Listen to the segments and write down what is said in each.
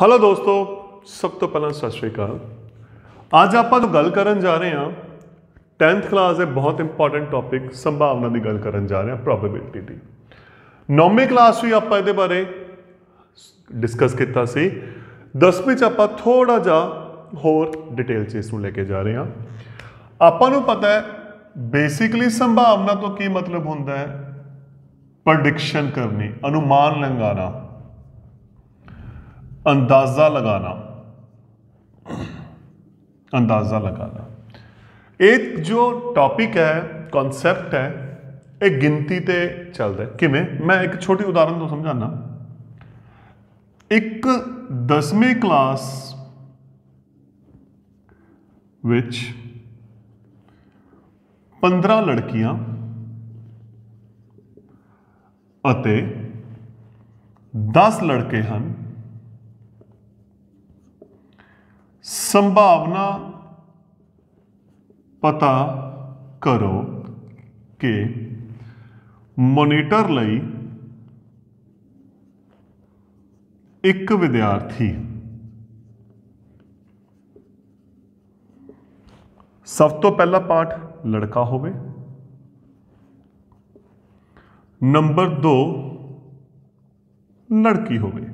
hello ਦੋਸਤੋ ਸਭ ਤੋਂ ਪਹਿਲਾਂ ਸਤਿ ਸ਼੍ਰੀ ਅਕਾਲ ਅੱਜ ਆਪਾਂ ਨੂੰ ਗੱਲ ਕਰਨ ਜਾ ਰਹੇ ਹਾਂ 10th ਕਲਾਸ ਦੇ ਬਹੁਤ ਇੰਪੋਰਟੈਂਟ ਟੌਪਿਕ ਸੰਭਾਵਨਾ ਦੀ ਗੱਲ ਕਰਨ ਜਾ ਰਹੇ ਹਾਂ ਪ੍ਰੋਬੇਬਿਲਿਟੀ ਦੀ 9ਵੀਂ ਕਲਾਸ ਵੀ ਆਪਾਂ ਇਹਦੇ ਬਾਰੇ ਡਿਸਕਸ ਕੀਤਾ ਸੀ 10ਵੀਂ ਚ ਆਪਾਂ ਥੋੜਾ ਜਿਹਾ ਹੋਰ ਡਿਟੇਲ ਚ ਇਸ ਨੂੰ ਲੈ ਕੇ ਜਾ ਰਹੇ ਹਾਂ ਆਪਾਂ ਨੂੰ ਪਤਾ ਹੈ ਬੇਸਿਕਲੀ ਸੰਭਾਵਨਾ ਤੋਂ ਕੀ ਮਤਲਬ ਹੁੰਦਾ ਹੈ ਪ੍ਰੈਡਿਕਸ਼ਨ ਕਰਨੀ ਅਨੁਮਾਨ ਲੰਗਾਣਾ अंदाज़ा लगाना अंदाज़ा लगाना एक जो टॉपिक है कॉन्सेप्ट है एक गिनती ते चलता है किमें मैं एक छोटी उदाहरण तो समझाना एक दसवीं क्लास विच पंद्रह लड़कियां अते दस लड़के हैं ਸੰਭਾਵਨਾ ਪਤਾ ਕਰੋ ਕਿ ਮੋਨੀਟਰ ਲਈ ਇੱਕ ਵਿਦਿਆਰਥੀ ਸਭ ਤੋਂ ਪਹਿਲਾ ਪਾਠ ਲੜਕਾ ਹੋਵੇ ਨੰਬਰ 2 ਲੜਕੀ ਹੋਵੇ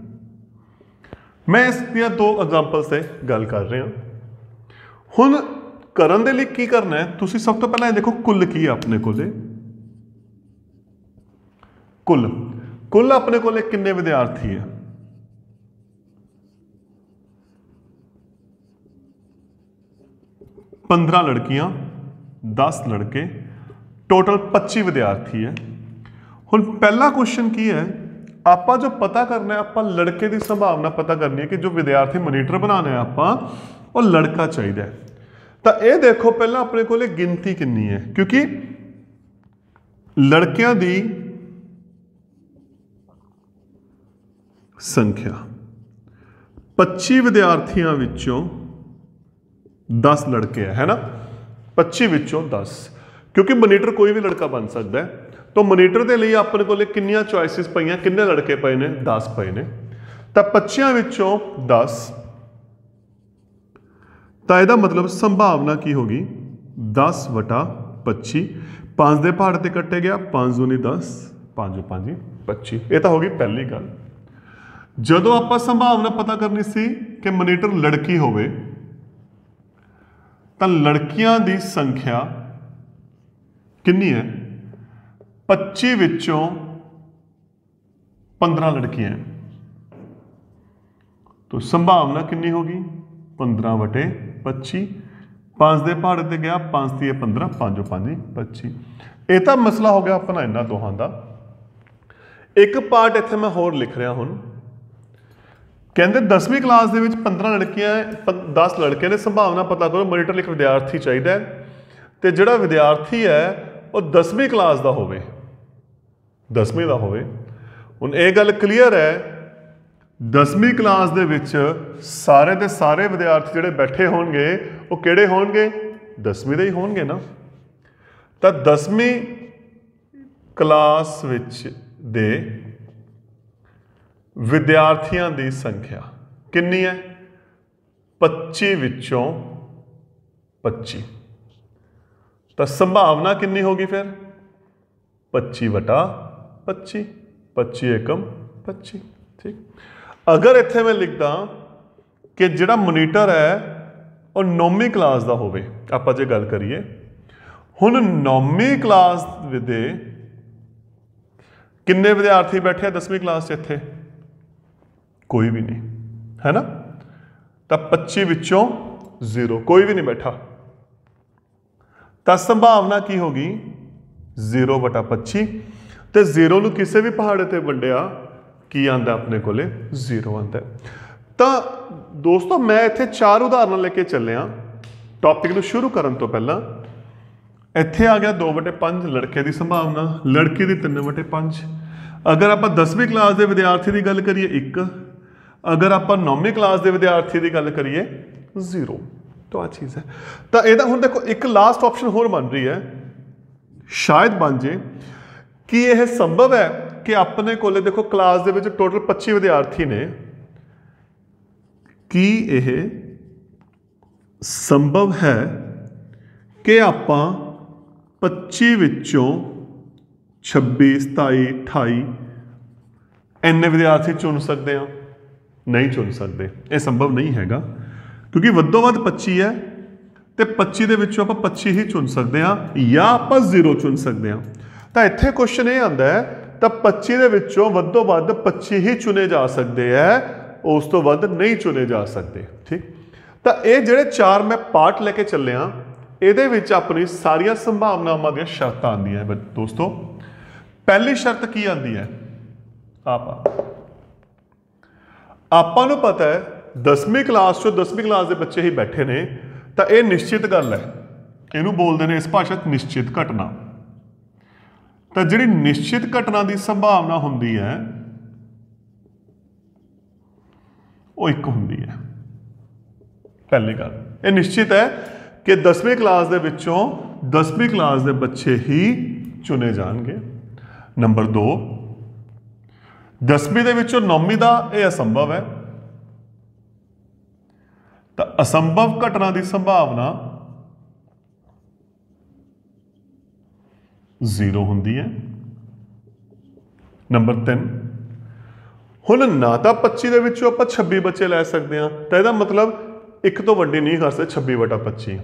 मैं इस दो एग्जाम्पल्स से गल कर रहा हूँ करन के लिए की करना है तुम सब तो पहले देखो कुल की है अपने को कुल कुल अपने को किन्ने विद्यार्थी है पंद्रह लड़कियां दस लड़के टोटल पच्ची विद्यार्थी है हम पहला क्वेश्चन की है ਆਪਾਂ ਜੋ ਪਤਾ ਕਰਨਾ ਹੈ ਆਪਾਂ ਲੜਕੇ ਦੀ ਸੰਭਾਵਨਾ ਪਤਾ ਕਰਨੀ ਹੈ ਕਿ ਜੋ ਵਿਦਿਆਰਥੀ ਮੋਨੀਟਰ ਬਣਾਉਣਾ ਹੈ ਆਪਾਂ ਉਹ ਲੜਕਾ ਚਾਹੀਦਾ ਹੈ ਤਾਂ ਇਹ ਦੇਖੋ ਪਹਿਲਾਂ ਆਪਣੇ ਕੋਲੇ ਗਿਣਤੀ ਕਿੰਨੀ ਹੈ ਕਿਉਂਕਿ ਲੜਕਿਆਂ ਦੀ ਸੰਖਿਆ 25 ਵਿਦਿਆਰਥੀਆਂ ਵਿੱਚੋਂ 10 ਲੜਕੇ ਹੈ ਹੈਨਾ 25 ਵਿੱਚੋਂ 10 ਕਿਉਂਕਿ ਮੋਨੀਟਰ ਕੋਈ ਵੀ ਲੜਕਾ ਬਣ ਸਕਦਾ ਹੈ ਤਾਂ ਮੋਨੀਟਰ ਦੇ ਲਈ ਆਪਣੇ ਕੋਲੇ ਕਿੰਨੀਆਂ ਚੁਆਇਸਿਸ ਪਈਆਂ ਕਿੰਨੇ ਲੜਕੇ ਪਏ ਨੇ 10 ਪਏ ਨੇ ਤਾਂ 25 ਵਿੱਚੋਂ 10 ਤਾਂ ਇਹਦਾ ਮਤਲਬ ਸੰਭਾਵਨਾ ਕੀ ਹੋਗੀ 10 ਵਟਾ 25 5 ਦੇ ਪਹਾੜ ਤੇ ਕੱਟੇ ਗਿਆ 5 ਦੂਣੀ 10 5 5 25 ਇਹ ਤਾਂ ਹੋ ਗਈ ਪਹਿਲੀ ਗੱਲ ਜਦੋਂ ਆਪਾਂ ਸੰਭਾਵਨਾ ਪਤਾ ਕਰਨੀ ਸੀ ਕਿ ਮੋਨੀਟਰ ਲੜਕੀ ਹੋਵੇ ਤਾਂ ਲੜਕੀਆਂ ਦੀ ਸੰਖਿਆ ਕਿੰਨੀ ਹੈ 25 ਵਿੱਚੋਂ 15 ਲੜਕੀਆਂ ਹਨ ਤਾਂ ਸੰਭਾਵਨਾ ਕਿੰਨੀ ਹੋਗੀ 15 ਵਟੇ 25 5 ਦੇ ਪਹਾੜ ਤੇ ਗਿਆ 5 3 15 5 5 25 ਇਹ ਤਾਂ ਮਸਲਾ ਹੋ ਗਿਆ ਆਪਣਾ ਇਹਨਾਂ ਦੋਹਾਂ ਦਾ ਇੱਕ ਪਾਰਟ ਇੱਥੇ ਮੈਂ ਹੋਰ ਲਿਖ ਰਿਹਾ ਹੁਣ ਕਹਿੰਦੇ 10ਵੀਂ ਕਲਾਸ ਦੇ ਵਿੱਚ 15 ਲੜਕੀਆਂ 10 ਲੜਕੇ ਨੇ ਸੰਭਾਵਨਾ ਪਤਾ ਕਰੋ ਮੋਨੀਟਰ ਲਿਖ ਵਿਦਿਆਰਥੀ ਚਾਹੀਦਾ ਹੈ ਤੇ ਜਿਹੜਾ ਵਿਦਿਆਰਥੀ ਹੈ ਉਹ 10ਵੀਂ ਕਲਾਸ ਦਾ ਹੋਵੇ 10ਵੇਂ ਦਾ ਹੋਵੇ ਹੁਣ ਇਹ ਗੱਲ ਕਲੀਅਰ ਹੈ 10ਵੀਂ ਕਲਾਸ ਦੇ ਵਿੱਚ ਸਾਰੇ ਦੇ ਸਾਰੇ ਵਿਦਿਆਰਥੀ ਜਿਹੜੇ ਬੈਠੇ ਹੋਣਗੇ ਉਹ ਕਿਹੜੇ ਹੋਣਗੇ 10ਵੀਂ ਦੇ ਹੀ ਹੋਣਗੇ ਨਾ ਤਾਂ 10ਵੀਂ ਕਲਾਸ ਵਿੱਚ ਦੇ ਵਿਦਿਆਰਥੀਆਂ ਦੀ ਸੰਖਿਆ ਕਿੰਨੀ ਹੈ 25 ਵਿੱਚੋਂ 25 ਤਾਂ ਸੰਭਾਵਨਾ ਕਿੰਨੀ ਹੋਗੀ ਫਿਰ 25 ਵਟਾ पच्ची पच्ची एकम पच्ची ठीक ਅਗਰ ਇੱਥੇ ਮੈਂ ਲਿਖਦਾ ਕਿ ਜਿਹੜਾ ਮੋਨੀਟਰ ਹੈ ਉਹ 9ਵੀਂ ਕਲਾਸ ਦਾ ਹੋਵੇ ਆਪਾਂ ਜੇ ਗੱਲ ਕਰੀਏ ਹੁਣ 9ਵੀਂ ਕਲਾਸ ਦੇ ਕਿੰਨੇ ਵਿਦਿਆਰਥੀ ਬੈਠੇ ਆ 10ਵੀਂ ਕਲਾਸ 'ਚ ਇੱਥੇ ਕੋਈ ਵੀ ਨਹੀਂ ਹੈ ਨਾ ਤਾਂ 25 ਵਿੱਚੋਂ 0 ਕੋਈ ਵੀ ਨਹੀਂ ਬੈਠਾ ਤਾਂ ਸੰਭਾਵਨਾ ਕੀ ਹੋਗੀ 0/25 ਤੇ ਜ਼ੀਰੋ ਨੂੰ ਕਿਸੇ ਵੀ ਪਹਾੜ ਤੇ ਵੰਡਿਆ ਕੀ ਆਂਦਾ ਆਪਣੇ ਕੋਲੇ ਜ਼ੀਰੋ ਆਂਦਾ ਤਾਂ ਦੋਸਤੋ ਮੈਂ ਇੱਥੇ ਚਾਰ ਉਦਾਹਰਨਾਂ ਲੈ ਕੇ ਚੱਲਿਆ ਟੌਪਿਕ ਨੂੰ ਸ਼ੁਰੂ ਕਰਨ ਤੋਂ ਪਹਿਲਾਂ ਇੱਥੇ ਆ ਗਿਆ 2/5 ਲੜਕੇ ਦੀ ਸੰਭਾਵਨਾ ਲੜਕੀ ਦੀ 3/5 ਅਗਰ ਆਪਾਂ 10ਵੀਂ ਕਲਾਸ ਦੇ ਵਿਦਿਆਰਥੀ ਦੀ ਗੱਲ ਕਰੀਏ 1 ਅਗਰ ਆਪਾਂ 9ਵੀਂ ਕਲਾਸ ਦੇ ਵਿਦਿਆਰਥੀ ਦੀ ਗੱਲ ਕਰੀਏ 0 ਤਾਂ ਆ ਚੀਜ਼ ਹੈ ਤਾਂ ਇਹਦਾ ਹੁਣ ਦੇਖੋ ਇੱਕ ਲਾਸਟ ਆਪਸ਼ਨ ਹੋਰ ਬਣ ਰਹੀ ਹੈ ਸ਼ਾਇਦ ਬਣ ਜੇ ਕੀ ਇਹ ਸੰਭਵ ਹੈ ਕਿ ਆਪਣੇ ਕੋਲੇ ਦੇਖੋ ਕਲਾਸ ਦੇ ਵਿੱਚ ਟੋਟਲ 25 ਵਿਦਿਆਰਥੀ ਨੇ ਕੀ ਇਹ ਸੰਭਵ ਹੈ ਕਿ ਆਪਾਂ 25 ਵਿੱਚੋਂ 26 27 28 ਐਨੇ ਵਿਦਿਆਰਥੀ ਚੁਣ ਸਕਦੇ ਆ ਨਹੀਂ ਚੁਣ ਸਕਦੇ ਇਹ ਸੰਭਵ ਨਹੀਂ ਹੈਗਾ ਕਿਉਂਕਿ ਵੱਧੋ ਵੱਧ 25 ਹੈ ਤੇ 25 ਦੇ ਵਿੱਚੋਂ ਆਪਾਂ 25 ਹੀ ਚੁਣ ਸਕਦੇ ਆ ਜਾਂ ਆਪਾਂ 0 ਚੁਣ ਸਕਦੇ ਆ ਤਾਂ ਇੱਥੇ ਕੁਐਸਚਨ ਇਹ ਆਉਂਦਾ ਹੈ ਤਾਂ 25 ਦੇ ਵਿੱਚੋਂ ਵੱਧੋ ਵੱਧ 25 ਹੀ ਚੁਣੇ ਜਾ ਸਕਦੇ ਐ ਉਸ ਤੋਂ ਵੱਧ ਨਹੀਂ ਚੁਣੇ ਜਾ ਸਕਦੇ ਠੀਕ ਤਾਂ ਇਹ ਜਿਹੜੇ ਚਾਰ ਮੈਂ ਪਾਰਟ ਲੈ ਕੇ ਚੱਲਿਆ ਇਹਦੇ ਵਿੱਚ ਆਪਣੀ ਸਾਰੀਆਂ ਸੰਭਾਵਨਾਵਾਂ ਦੀਆਂ ਸ਼ਰਤਾਂ ਆਂਦੀਆਂ ਦੋਸਤੋ ਪਹਿਲੀ ਸ਼ਰਤ ਕੀ ਆਉਂਦੀ ਹੈ ਆਪਾਂ ਆਪਾਂ ਨੂੰ ਪਤਾ ਹੈ 10ਵੀਂ ਕਲਾਸ ਚੋਂ 10ਵੀਂ ਕਲਾਸ ਦੇ ਬੱਚੇ ਹੀ ਬੈਠੇ ਨੇ ਤਾਂ ਇਹ ਨਿਸ਼ਚਿਤ ਗੱਲ ਹੈ ਇਹਨੂੰ ਬੋਲਦੇ ਨੇ ਇਸ ਭਾਸ਼ਾ ਨਿਸ਼ਚਿਤ ਘਟਨਾ ਤਾਂ ਜਿਹੜੀ ਨਿਸ਼ਚਿਤ ਘਟਨਾ ਦੀ ਸੰਭਾਵਨਾ ਹੁੰਦੀ ਹੈ ਉਹ ਇੱਕ ਹੁੰਦੀ ਹੈ ਪਹਿਲੀ ਗੱਲ ਇਹ ਨਿਸ਼ਚਿਤ ਹੈ ਕਿ 10ਵੀਂ ਕਲਾਸ ਦੇ ਵਿੱਚੋਂ 10ਵੀਂ ਕਲਾਸ ਦੇ ਬੱਚੇ ਹੀ ਚੁਣੇ ਜਾਣਗੇ ਨੰਬਰ 2 10ਵੀਂ ਦੇ ਵਿੱਚੋਂ 9ਵੀਂ ਦਾ ਇਹ ਅਸੰਭਵ ਹੈ ਤਾਂ ਅਸੰਭਵ ਘਟਨਾ ਦੀ ਸੰਭਾਵਨਾ ਜ਼ੀਰੋ ਹੁੰਦੀ ਹੈ ਨੰਬਰ 3 ਹੁਣ ਨਾ ਤਾਂ 25 ਦੇ ਵਿੱਚੋਂ ਆਪਾਂ 26 ਬੱਚੇ ਲੈ ਸਕਦੇ ਹਾਂ ਤਾਂ ਇਹਦਾ ਮਤਲਬ ਇੱਕ ਤੋਂ ਵੱਡੀ ਨਹੀਂ ਕਰ ਸਕਦੇ 26 ਵਟਾ 25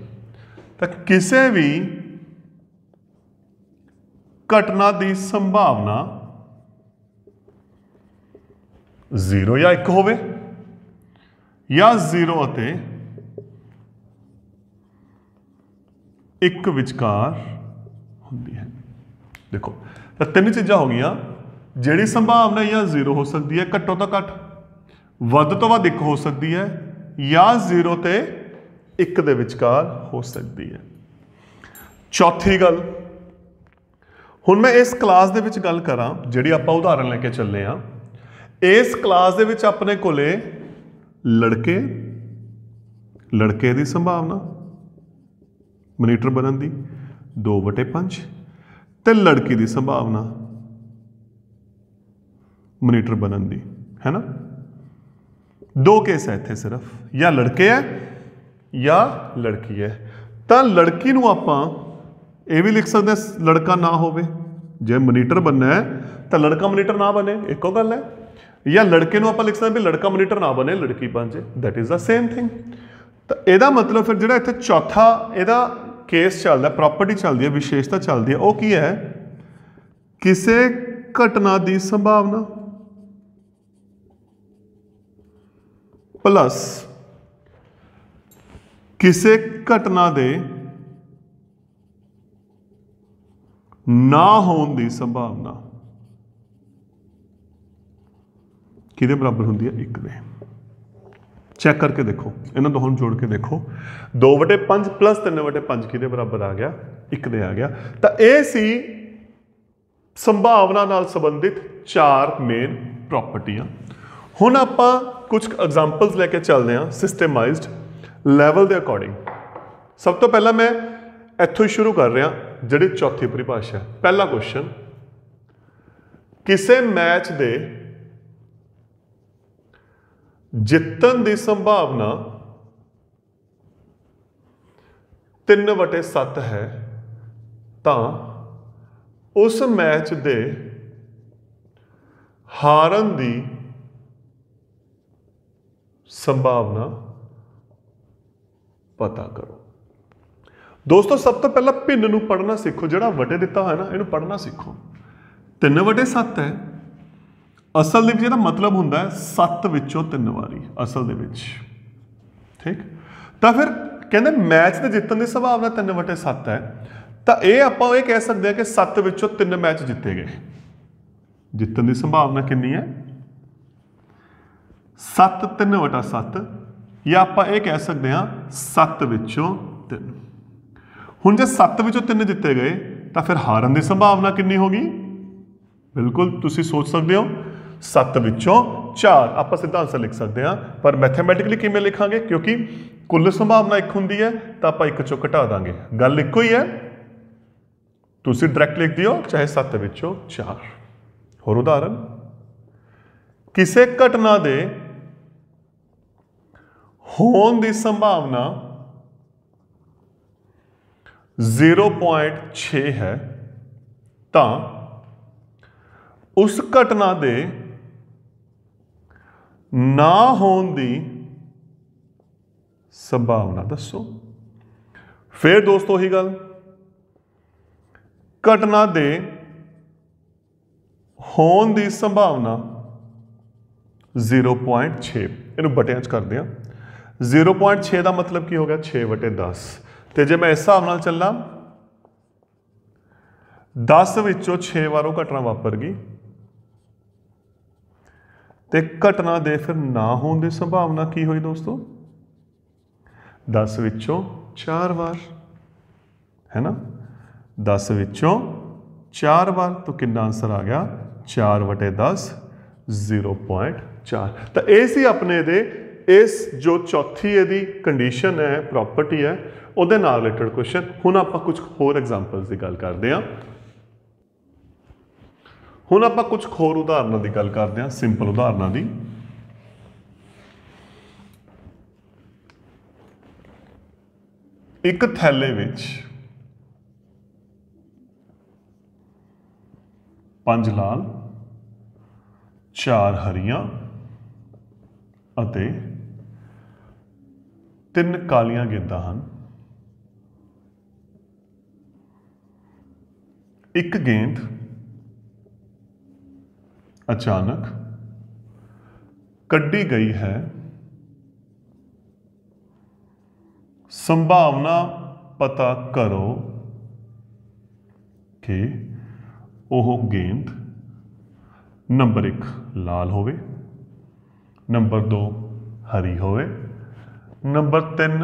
ਤਾਂ ਕਿਸੇ ਵੀ ਘਟਨਾ ਦੀ ਸੰਭਾਵਨਾ 0 ਜਾਂ 1 ਹੋਵੇ ਜਾਂ 0 ਅਤੇ 1 ਵਿਚਕਾਰ ਹੁੰਦੀ ਹੈ ਦੇਖੋ ਤਾਂ ਤਿੰਨ ਚੀਜ਼ਾਂ ਹੋ ਗਈਆਂ ਜਿਹੜੀ ਸੰਭਾਵਨਾ ਜਾਂ ਜ਼ੀਰੋ ਹੋ ਸਕਦੀ ਹੈ ਘੱਟੋ ਤੋਂ ਘੱਟ ਵੱਧ ਤੋਂ ਵੱਧ ਇੱਕ ਹੋ ਸਕਦੀ ਹੈ ਜਾਂ ਜ਼ੀਰੋ ਤੇ ਇੱਕ ਦੇ ਵਿਚਕਾਰ ਹੋ ਸਕਦੀ ਹੈ ਚੌਥੀ ਗੱਲ ਹੁਣ ਮੈਂ ਇਸ ਕਲਾਸ ਦੇ ਵਿੱਚ ਗੱਲ ਕਰਾਂ ਜਿਹੜੀ ਆਪਾਂ ਉਦਾਹਰਨ ਲੈ ਕੇ ਚੱਲੇ ਆ ਇਸ ਕਲਾਸ ਦੇ ਵਿੱਚ ਆਪਣੇ ਕੋਲੇ ਲੜਕੇ ਲੜਕੇ ਦੀ ਸੰਭਾਵਨਾ ਮਨੀਟਰ ਬਣਨ ਦੀ 2/5 ਤੇ ਲੜਕੀ ਦੀ ਸੰਭਾਵਨਾ ਮੋਨੀਟਰ ਬਣਨ ਦੀ ਹੈ ਨਾ ਦੋ ਕੇਸ ਹੈ ਇੱਥੇ ਸਿਰਫ ਜਾਂ ਲੜਕੇ ਹੈ ਜਾਂ ਲੜਕੀ ਹੈ ਤਾਂ ਲੜਕੀ ਨੂੰ ਆਪਾਂ ਇਹ ਵੀ ਲਿਖ ਸਕਦੇ ਲੜਕਾ ਨਾ ਹੋਵੇ ਜੇ ਮੋਨੀਟਰ ਬਣਨਾ ਹੈ ਤਾਂ ਲੜਕਾ ਮੋਨੀਟਰ ਨਾ ਬਣੇ ਇੱਕੋ ਗੱਲ ਹੈ ਜਾਂ ਲੜਕੇ ਨੂੰ ਆਪਾਂ ਲਿਖ ਸਕਦੇ ਵੀ ਲੜਕਾ ਮੋਨੀਟਰ ਨਾ ਬਣੇ ਲੜਕੀ ਬਣ ਜੇ that is the same thing ਤਾਂ ਇਹਦਾ ਮਤਲਬ ਫਿਰ ਜਿਹੜਾ ਇੱਥੇ ਚੌਥਾ ਇਹਦਾ ਕੇਸ ਚੱਲਦਾ ਪ੍ਰਾਪਰਟੀ ਚੱਲਦੀ ਹੈ ਵਿਸ਼ੇਸ਼ਤਾ ਚੱਲਦੀ ਹੈ ਉਹ ਕੀ ਹੈ ਕਿਸੇ ਘਟਨਾ ਦੀ ਸੰਭਾਵਨਾ ਪਲੱਸ ਕਿਸੇ ਘਟਨਾ ਦੇ ਨਾ ਹੋਣ ਦੀ ਸੰਭਾਵਨਾ ਕਿਹਦੇ ਬਰਾਬਰ ਹੁੰਦੀ ਹੈ 1 ਦੇ ਚੈੱਕ ਕਰਕੇ ਦੇਖੋ ਇਹਨਾਂ ਦੋਹਾਂ ਨੂੰ ਜੋੜ ਕੇ ਦੇਖੋ 2/5 3/5 ਕਿਹਦੇ ਬਰਾਬਰ ਆ ਗਿਆ 1 ਦੇ ਆ ਗਿਆ ਤਾਂ ਇਹ ਸੀ ਸੰਭਾਵਨਾ ਨਾਲ ਸੰਬੰਧਿਤ ਚਾਰ ਮੇਨ ਪ੍ਰਾਪਰਟੀਆਂ ਹੁਣ ਆਪਾਂ ਕੁਝ ਐਗਜ਼ਾਮਪਲਸ ਲੈ ਕੇ ਚੱਲਦੇ ਹਾਂ ਸਿਸਟਮਾਈਜ਼ਡ ਲੈਵਲ ਦੇ ਅਕੋਰਡਿੰਗ ਸਭ ਤੋਂ ਪਹਿਲਾਂ ਮੈਂ ਇੱਥੋਂ ਹੀ ਸ਼ੁਰੂ ਕਰ ਰਿਹਾ ਜਿਹੜੀ ਚੌਥੀ ਪਰਿਭਾਸ਼ਾ ਪਹਿਲਾ ਕੁਐਸਚਨ ਕਿਸੇ ਮੈਚ ਦੇ ਜਿੱਤਣ ਦੀ ਸੰਭਾਵਨਾ 3/7 ਹੈ ਤਾਂ ਉਸ ਮੈਚ ਦੇ ਹਾਰਨ ਦੀ ਸੰਭਾਵਨਾ ਪਤਾ ਕਰੋ ਦੋਸਤੋ ਸਭ ਤੋਂ ਪਹਿਲਾਂ ਭਿੰਨ ਨੂੰ ਪੜਨਾ ਸਿੱਖੋ ਜਿਹੜਾ ਵਟੇ ਦਿੱਤਾ ਹੋਇਆ ਨਾ ਇਹਨੂੰ ਪੜਨਾ ਸਿੱਖੋ 3/7 ਹੈ ਅਸਲ ਦੇ ਵਿੱਚ ਇਹਦਾ ਮਤਲਬ ਹੁੰਦਾ ਹੈ ਸੱਤ ਵਿੱਚੋਂ ਤਿੰਨ ਵਾਰੀ ਅਸਲ ਦੇ ਵਿੱਚ ਠੀਕ ਤਾਂ ਫਿਰ ਕਹਿੰਦੇ ਮੈਚ ਦੇ ਜਿੱਤਣ ਦੀ ਸੰਭਾਵਨਾ 3/7 ਹੈ ਤਾਂ ਇਹ ਆਪਾਂ ਇਹ ਕਹਿ ਸਕਦੇ ਆ ਕਿ 7 ਵਿੱਚੋਂ 3 ਮੈਚ ਜਿੱਤੇ ਗਏ ਜਿੱਤਣ ਦੀ ਸੰਭਾਵਨਾ ਕਿੰਨੀ ਹੈ 7 3/7 ਜਾਂ ਆਪਾਂ ਇਹ ਕਹਿ ਸਕਦੇ ਆ 7 ਵਿੱਚੋਂ 3 ਹੁਣ ਜੇ 7 ਵਿੱਚੋਂ 3 ਜਿੱਤੇ ਗਏ ਤਾਂ ਫਿਰ ਹਾਰਨ ਦੀ ਸੰਭਾਵਨਾ ਕਿੰਨੀ ਹੋਗੀ ਬਿਲਕੁਲ ਤੁਸੀਂ ਸੋਚ ਸਕਦੇ ਹੋ 7 ਵਿੱਚੋਂ 4 ਆਪਾਂ ਸਿੱਧਾ ਆਨਸਰ ਲਿਖ ਸਕਦੇ ਹਾਂ ਪਰ ਮੈਥਮੈਟਿਕਲੀ ਕਿਵੇਂ ਲਿਖਾਂਗੇ ਕਿਉਂਕਿ ਕੁੱਲ ਸੰਭਾਵਨਾ ਇੱਕ ਹੁੰਦੀ ਹੈ ਤਾਂ ਆਪਾਂ ਇੱਕ ਚੋਂ ਘਟਾ ਦਾਂਗੇ ਗੱਲ ਇੱਕੋ ਹੀ ਹੈ ਤੁਸੀਂ ਡਾਇਰੈਕਟ ਲਿਖ ਦਿਓ ਚਾਹੇ 7 ਵਿੱਚੋਂ 4 ਹੋਰ ਉਦਾਹਰਨ ਕਿਸੇ ਘਟਨਾ ਦੇ ਹੋਣ ਦੀ ਸੰਭਾਵਨਾ 0.6 ਹੈ ਤਾਂ ਉਸ ਘਟਨਾ ਦੇ ਨਾ ਹੋਣ ਦੀ ਸੰਭਾਵਨਾ ਦੱਸੋ ਫਿਰ ਦੋਸਤੋ ਹੀ ਗੱਲ ਘਟਨਾ ਦੇ ਹੋਣ ਦੀ ਸੰਭਾਵਨਾ 0.6 ਇਹਨੂੰ ਬਟਿਆਂ ਚ ਕਰਦੇ ਆ 0.6 ਦਾ ਮਤਲਬ ਕੀ ਹੋ ਗਿਆ 6 10 ਤੇ ਜੇ ਮੈਂ ਇਸ ਹਿਸਾਬ ਨਾਲ ਚੱਲਾਂ 10 ਵਿੱਚੋਂ 6 ਵਾਰੋਂ ਘਟਨਾ ਵਾਪਰ ਗਈ ਤੇ ਘਟਨਾ ਦੇ ਫਿਰ ਨਾ ਹੋਣ ਦੀ ਸੰਭਾਵਨਾ ਕੀ ਹੋਈ ਦੋਸਤੋ 10 ਵਿੱਚੋਂ 4 ਵਾਰ ਹੈ ਨਾ 10 ਵਿੱਚੋਂ 4 ਵਾਰ ਤੋਂ ਕਿੰਨਾ ਆਨਸਰ ਆ ਗਿਆ 4/10 0.4 ਤਾਂ ਇਹ ਸੀ ਆਪਣੇ ਦੇ ਇਸ ਜੋ ਚੌਥੀ ਇਹਦੀ ਕੰਡੀਸ਼ਨ ਹੈ ਪ੍ਰਾਪਰਟੀ ਹੈ ਉਹਦੇ ਨਾਲ ਰਿਲੇਟਡ ਕੁਐਸਚਨ ਹੁਣ ਆਪਾਂ ਕੁਝ ਹੋਰ ਐਗਜ਼ਾਮਪਲਸ ਦੀ ਗੱਲ ਕਰਦੇ ਹਾਂ ਹੁਣ ਆਪਾਂ ਕੁਝ ਹੋਰ ਉਦਾਹਰਨਾਂ ਦੀ ਗੱਲ ਕਰਦੇ ਹਾਂ ਸਿੰਪਲ ਉਦਾਹਰਨਾਂ ਦੀ ਇੱਕ ਥੈਲੇ ਵਿੱਚ 5 ਲਾਲ 4 ਹਰੀਆਂ ਅਤੇ 3 ਕਾਲੀਆਂ ਗੇਂਦਾਂ ਹਨ ਇੱਕ ਗੇਂਦ अचानक कटी गई है संभावना पता करो कि ओह गेंद नंबर एक लाल हो नंबर दो हरी होवे नंबर तीन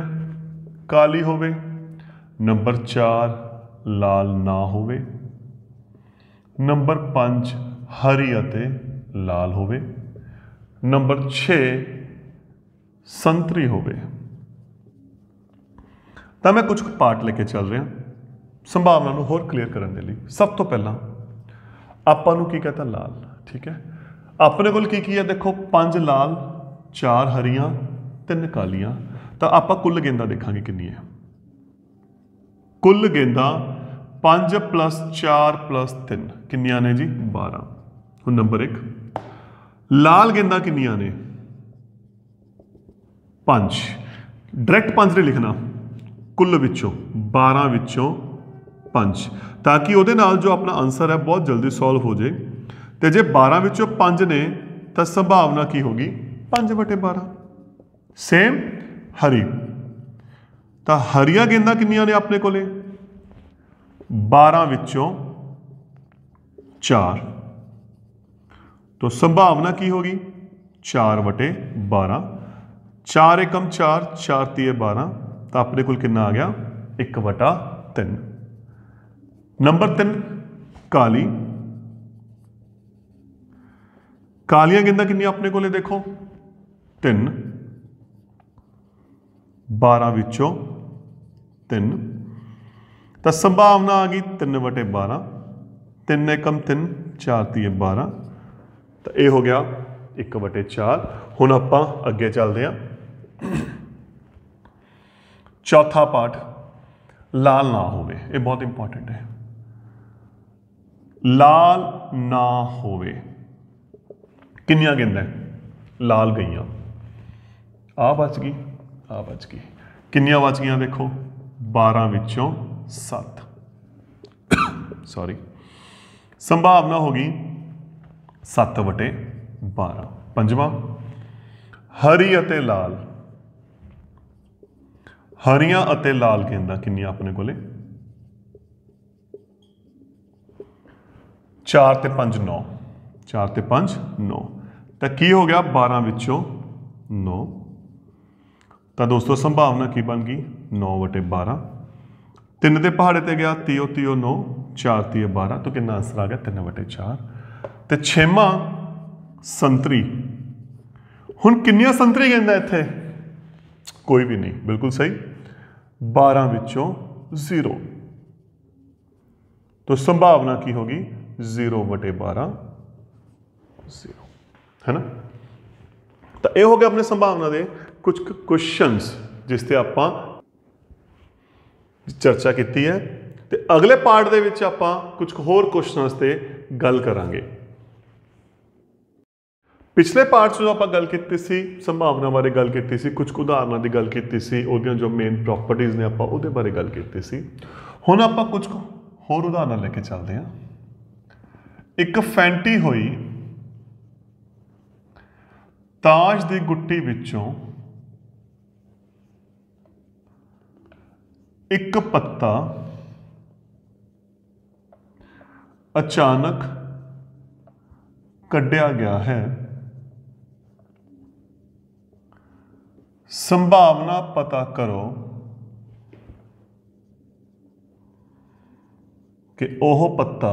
काली हो नंबर चार लाल ना हो नंबर पाँच ਹਰੀ ਅਤੇ ਲਾਲ ਹੋਵੇ ਨੰਬਰ 6 ਸੰਤਰੀ ਹੋਵੇ ਤਾਂ ਮੈਂ ਕੁਝ ਪਾਰਟ ਲੈ ਕੇ ਚੱਲ ਰਿਹਾ ਸੰਭਾਵਨਾ ਨੂੰ ਹੋਰ ਕਲੀਅਰ ਕਰਨ ਦੇ ਲਈ ਸਭ ਤੋਂ ਪਹਿਲਾਂ ਆਪਾਂ ਨੂੰ ਕੀ ਕਹਤਾ ਲਾਲ ਠੀਕ ਹੈ ਆਪਣੇ ਕੋਲ ਕੀ ਕੀ ਹੈ ਦੇਖੋ ਪੰਜ ਲਾਲ ਚਾਰ ਹਰੀਆਂ ਤਿੰਨ ਕਾਲੀਆਂ ਤਾਂ ਆਪਾਂ ਕੁੱਲ ਗੇਂਦਾਂ ਦੇਖਾਂਗੇ ਕਿੰਨੀ ਹੈ ਕੁੱਲ ਗੇਂਦਾਂ 5 4 3 ਕਿੰਨੀਆਂ ਨੇ ਜੀ 12 ਹੁਣ ਨੰਬਰ 1 ਲਾਲ ਗੇਂਦਾਂ ਕਿੰਨੀਆਂ ਨੇ 5 ਡਾਇਰੈਕਟ 5 ਨੇ ਲਿਖਣਾ ਕੁੱਲ ਵਿੱਚੋਂ 12 ਵਿੱਚੋਂ 5 ਤਾਂ ਕਿ ਉਹਦੇ ਨਾਲ ਜੋ ਆਪਣਾ ਆਨਸਰ ਹੈ ਬਹੁਤ ਜਲਦੀ ਸੋਲਵ ਹੋ ਜੇ ਤੇ ਜੇ 12 ਵਿੱਚੋਂ 5 ਨੇ ਤਾਂ ਸੰਭਾਵਨਾ ਕੀ ਹੋਗੀ 5/12 ਸੇਮ ਹਰੀ ਤਾਂ ਹਰੀਆ ਗੇਂਦਾਂ ਕਿੰਨੀਆਂ ਨੇ ਆਪਣੇ ਕੋਲੇ 12 ਵਿੱਚੋਂ 4 तो संभावना की होगी चार वटे बारह चार एकम चार चार तीय बारह तो अपने कुल आ गया एक वटा तीन नंबर तीन काली कालिया गेंदा कि अपने को देखो तीन बारह विचों तीन तो संभावना आ गई तीन वटे बारह तीन एकम तीन चार तीय बारह ਤਾਂ ਇਹ ਹੋ ਗਿਆ 1/4 ਹੁਣ ਆਪਾਂ ਅੱਗੇ ਚੱਲਦੇ ਹਾਂ ਚੌਥਾ ਪਾਠ ਲਾਲ ਨਾ ਹੋਵੇ ਇਹ ਬਹੁਤ ਇੰਪੋਰਟੈਂਟ ਹੈ ਲਾਲ ਨਾ ਹੋਵੇ ਕਿੰਨੀਆਂ ਗਿੰਦਾ ਲਾਲ ਗਈਆਂ ਆ ਬਚ ਗਈ ਆ ਬਚ ਗਈ ਕਿੰਨੀਆਂ ਬਚ ਗਈਆਂ ਦੇਖੋ 12 ਵਿੱਚੋਂ 7 ਸੌਰੀ ਸੰਭਾਵਨਾ ਹੋ ਗਈ 7 ਵਟੇ 12 ਪੰਜਵਾਂ ਹਰੀ ਅਤੇ ਲਾਲ ਹਰੀਆਂ ਅਤੇ ਲਾਲ ਕਹਿੰਦਾ ਕਿੰਨੀਆਂ ਆਪਣੇ ਕੋਲੇ 4 ਤੇ 5 9 4 ਤੇ 5 9 ਤਾਂ ਕੀ ਹੋ ਗਿਆ 12 ਵਿੱਚੋਂ 9 ਤਾਂ ਦੋਸਤੋ ਸੰਭਾਵਨਾ ਕੀ ਬਣ ਗਈ 9 ਵਟੇ 12 ਤਿੰਨ ਦੇ ਪਹਾੜੇ ਤੇ ਗਿਆ 30 30 9 4 3 12 ਤਾਂ ਕਿੰਨਾ ਅਸਰ ਆ ਗਿਆ 3 ਵਟੇ 4 ਤੇ ਛੇਮਾ ਸੰਤਰੀ ਹੁਣ ਕਿੰਨੀਆਂ ਸੰਤਰੀ ਕਹਿੰਦਾ ਇੱਥੇ ਕੋਈ ਵੀ ਨਹੀਂ ਬਿਲਕੁਲ ਸਹੀ 12 ਵਿੱਚੋਂ 0 तो संभावना की होगी जीरो बटे बारह जीरो है ਤਾਂ ਇਹ ਹੋ ਗਿਆ ਆਪਣੇ ਸੰਭਾਵਨਾ ਦੇ ਕੁਝ ਕੁਐਸਚਨਸ ਜਿਸ ਤੇ ਆਪਾਂ ਚਰਚਾ ਕੀਤੀ ਹੈ ਤੇ ਅਗਲੇ ਪਾਰਟ ਦੇ ਵਿੱਚ ਆਪਾਂ ਕੁਝ ਹੋਰ ਕੁਐਸਚਨਸ ਤੇ ਗੱਲ ਕਰਾਂਗੇ ਪਿਛਲੇ ਪਾਰਟਸ ਵਿੱਚ ਆਪਾਂ ਗੱਲ ਕੀਤੀ ਸੀ ਸੰਭਾਵਨਾ ਬਾਰੇ ਗੱਲ ਕੀਤੀ ਸੀ ਕੁਝ ਉਦਾਹਰਨਾਂ ਦੀ ਗੱਲ ਕੀਤੀ ਸੀ ਉਹਦੀਆਂ ਜੋ ਮੇਨ ਪ੍ਰੋਪਰਟੀਆਂ ਨੇ ਆਪਾਂ ਉਹਦੇ ਬਾਰੇ ਗੱਲ ਕੀਤੀ ਸੀ ਹੁਣ ਆਪਾਂ ਕੁਝ ਹੋਰ ਉਦਾਹਰਨਾਂ ਲੈ ਕੇ ਚੱਲਦੇ ਹਾਂ ਇੱਕ ਫੈਂਟੀ ਹੋਈ ਤਾਜ ਦੀ ਗੁੱਟੀ ਵਿੱਚੋਂ ਇੱਕ ਪੱਤਾ ਅਚਾਨਕ ਕੱਢਿਆ ਗਿਆ ਹੈ संभावना पता करो कि ओह पत्ता